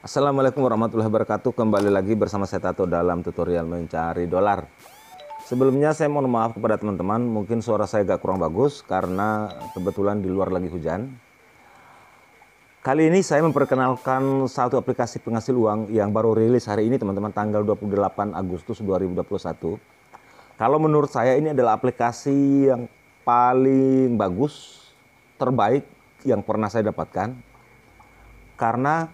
Assalamualaikum warahmatullahi wabarakatuh Kembali lagi bersama saya Tato dalam tutorial mencari dolar Sebelumnya saya mohon maaf kepada teman-teman Mungkin suara saya agak kurang bagus Karena kebetulan di luar lagi hujan Kali ini saya memperkenalkan satu aplikasi penghasil uang yang baru rilis hari ini teman-teman tanggal 28 Agustus 2021. Kalau menurut saya ini adalah aplikasi yang paling bagus, terbaik yang pernah saya dapatkan. Karena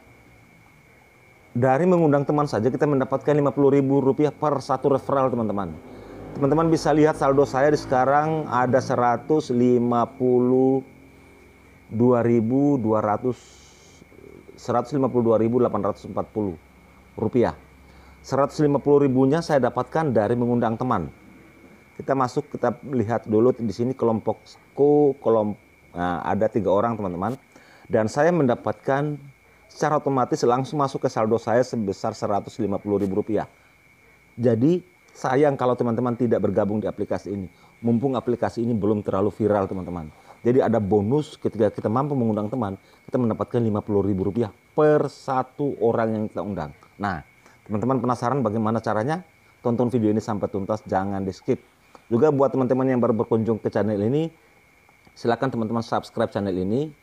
dari mengundang teman saja kita mendapatkan Rp50.000 per satu referral teman-teman. Teman-teman bisa lihat saldo saya di sekarang ada 152.200 152.840 rupiah. 150 ribunya saya dapatkan dari mengundang teman. Kita masuk kita lihat dulu di sini kelompokku kelompok, nah, ada tiga orang teman-teman dan saya mendapatkan secara otomatis langsung masuk ke saldo saya sebesar Rp150.000. Jadi sayang kalau teman-teman tidak bergabung di aplikasi ini. Mumpung aplikasi ini belum terlalu viral teman-teman. Jadi ada bonus ketika kita mampu mengundang teman, kita mendapatkan Rp50.000 per satu orang yang kita undang. Nah, teman-teman penasaran bagaimana caranya? Tonton video ini sampai tuntas, jangan di skip. Juga buat teman-teman yang baru berkunjung ke channel ini, silakan teman-teman subscribe channel ini,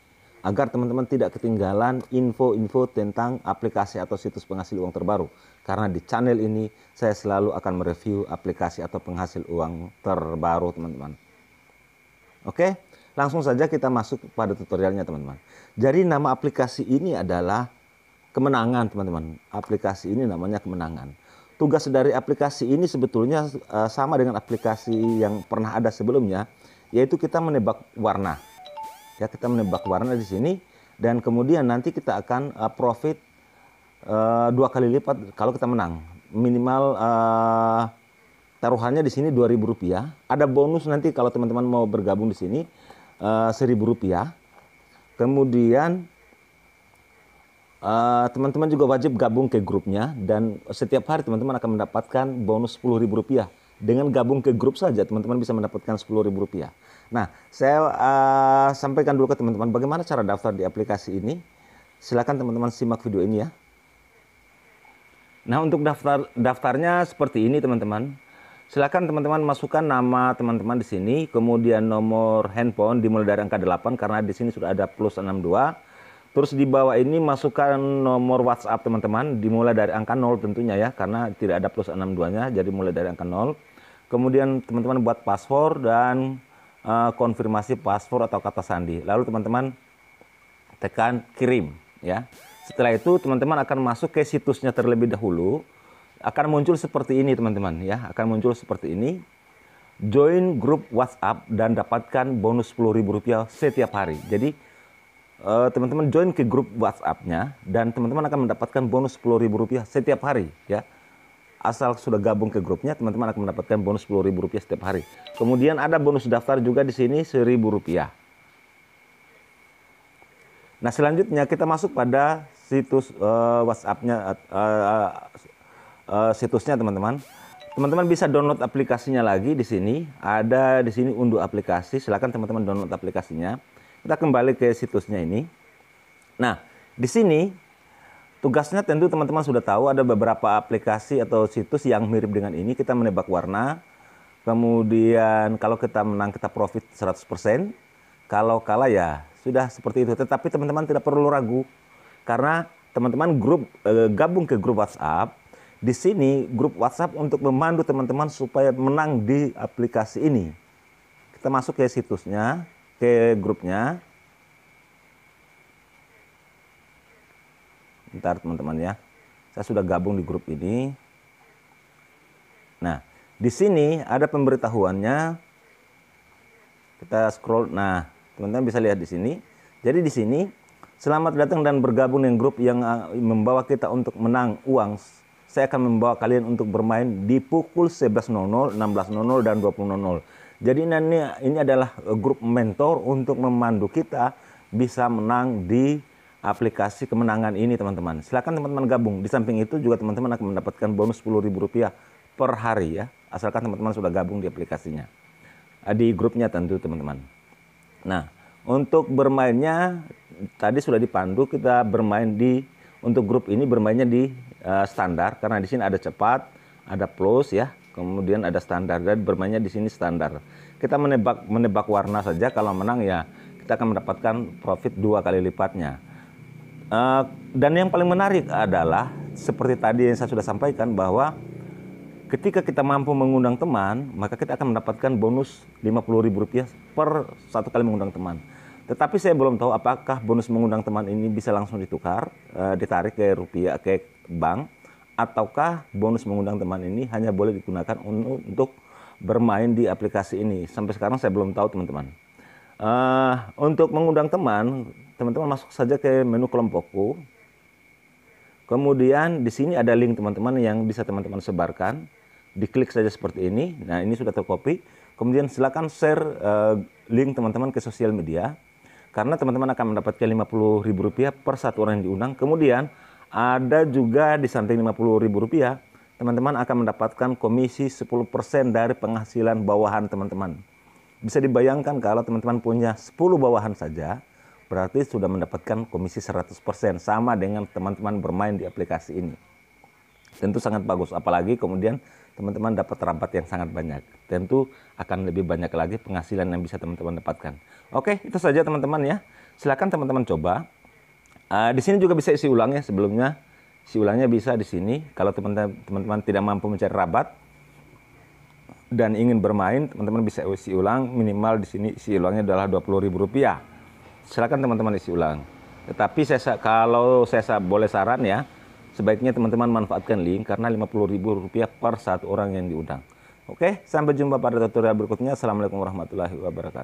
agar teman-teman tidak ketinggalan info-info tentang aplikasi atau situs penghasil uang terbaru. Karena di channel ini saya selalu akan mereview aplikasi atau penghasil uang terbaru teman-teman. Oke, langsung saja kita masuk pada tutorialnya teman-teman. Jadi nama aplikasi ini adalah kemenangan teman-teman. Aplikasi ini namanya kemenangan. Tugas dari aplikasi ini sebetulnya eh, sama dengan aplikasi yang pernah ada sebelumnya, yaitu kita menebak warna ya kita menebak warna di sini dan kemudian nanti kita akan uh, profit uh, dua kali lipat kalau kita menang minimal uh, taruhannya di sini dua ribu rupiah ada bonus nanti kalau teman-teman mau bergabung di sini seribu uh, rupiah kemudian teman-teman uh, teman -teman juga wajib gabung ke grupnya dan setiap hari teman-teman akan mendapatkan bonus sepuluh ribu rupiah dengan gabung ke grup saja teman-teman bisa mendapatkan rp rupiah. Nah, saya uh, sampaikan dulu ke teman-teman bagaimana cara daftar di aplikasi ini. Silakan teman-teman simak video ini ya. Nah, untuk daftar daftarnya seperti ini teman-teman. Silakan teman-teman masukkan nama teman-teman di sini, kemudian nomor handphone dimulai dari angka 8 karena di sini sudah ada plus 62. Terus di bawah ini masukkan nomor WhatsApp teman-teman, dimulai dari angka 0 tentunya ya, karena tidak ada plus 62-nya, jadi mulai dari angka 0. Kemudian teman-teman buat paspor dan uh, konfirmasi paspor atau kata sandi. Lalu teman-teman tekan kirim ya. Setelah itu teman-teman akan masuk ke situsnya terlebih dahulu. Akan muncul seperti ini teman-teman ya, akan muncul seperti ini. Join grup WhatsApp dan dapatkan bonus Rp10.000 setiap hari. Jadi eh, teman-teman join ke grup WhatsApp-nya dan teman-teman akan mendapatkan bonus Rp10.000 setiap hari ya asal sudah gabung ke grupnya teman-teman akan mendapatkan bonus Rp10.000 setiap hari. Kemudian ada bonus daftar juga di sini Rp1.000. Nah, selanjutnya kita masuk pada situs uh, eh, whatsapp uh, eh, uh, eh, uh, situsnya teman-teman. Teman-teman bisa download aplikasinya lagi di sini. Ada di sini unduh aplikasi. Silahkan teman-teman download aplikasinya. Kita kembali ke situsnya ini. Nah, di sini Tugasnya tentu teman-teman sudah tahu ada beberapa aplikasi atau situs yang mirip dengan ini. Kita menebak warna. Kemudian kalau kita menang kita profit 100%. Kalau kalah ya sudah seperti itu. Tetapi teman-teman tidak perlu ragu karena teman-teman grup eh, gabung ke grup WhatsApp. Di sini grup WhatsApp untuk memandu teman-teman supaya menang di aplikasi ini. Kita masuk ke situsnya, ke grupnya. Ntar teman-teman ya. Saya sudah gabung di grup ini. Nah, di sini ada pemberitahuannya. Kita scroll. Nah, teman-teman bisa lihat di sini. Jadi di sini Selamat datang dan bergabung dengan grup yang eh, membawa kita untuk menang uang. Saya akan membawa kalian untuk bermain di pukul 11.00, 16.00, dan 20.00. Jadi ini, ini adalah eh, grup mentor untuk memandu kita bisa menang di aplikasi kemenangan ini teman-teman. Silahkan teman-teman gabung. Di samping itu juga teman-teman akan mendapatkan bonus Rp10.000 per hari ya, asalkan teman-teman sudah gabung di aplikasinya. Ah, di grupnya tentu teman-teman. Nah, untuk bermainnya tadi sudah dipandu kita bermain di untuk grup ini bermainnya di uh, standar karena di sini ada cepat, ada plus ya, kemudian ada standar dan bermainnya di sini standar. Kita menebak menebak warna saja kalau menang ya kita akan mendapatkan profit dua kali lipatnya. Eh, dan yang paling menarik adalah seperti tadi yang saya sudah sampaikan bahwa ketika kita mampu mengundang teman, maka kita akan mendapatkan bonus Rp50.000 per satu kali mengundang teman. Tetapi saya belum tahu apakah bonus mengundang teman ini bisa langsung ditukar, eh, ditarik ke rupiah ke bank, ataukah bonus mengundang teman ini hanya boleh digunakan untuk bermain di aplikasi ini. Sampai sekarang saya belum tahu teman-teman. Uh, untuk mengundang teman, teman-teman masuk saja ke menu kelompokku. Kemudian di sini ada link teman-teman yang bisa teman-teman sebarkan. Diklik saja seperti ini. Nah, ini sudah terkopi Kemudian silakan share uh, link teman-teman ke sosial media. Karena teman-teman akan mendapatkan Rp50.000 per satu orang yang diundang. Kemudian ada juga di samping Rp50.000, teman-teman akan mendapatkan komisi 10% dari penghasilan bawahan teman-teman. Bisa dibayangkan kalau teman-teman punya 10 bawahan saja, berarti sudah mendapatkan komisi 100% sama dengan teman-teman bermain di aplikasi ini. Tentu sangat bagus apalagi kemudian teman-teman dapat rabat yang sangat banyak. Tentu akan lebih banyak lagi penghasilan yang bisa teman-teman dapatkan. Oke, itu saja teman-teman ya. Silakan teman-teman coba. Uh, di sini juga bisa isi ulang ya sebelumnya. Isi ulangnya bisa di sini. Kalau teman-teman tidak mampu mencari rabat dan ingin bermain, teman-teman bisa isi ulang minimal di sini isi ulangnya adalah Rp20.000 silakan teman-teman isi ulang. Tetapi saya, kalau saya boleh saran ya, sebaiknya teman-teman manfaatkan link karena Rp50.000 per satu orang yang diundang. Oke, sampai jumpa pada tutorial berikutnya. Assalamualaikum warahmatullahi wabarakatuh.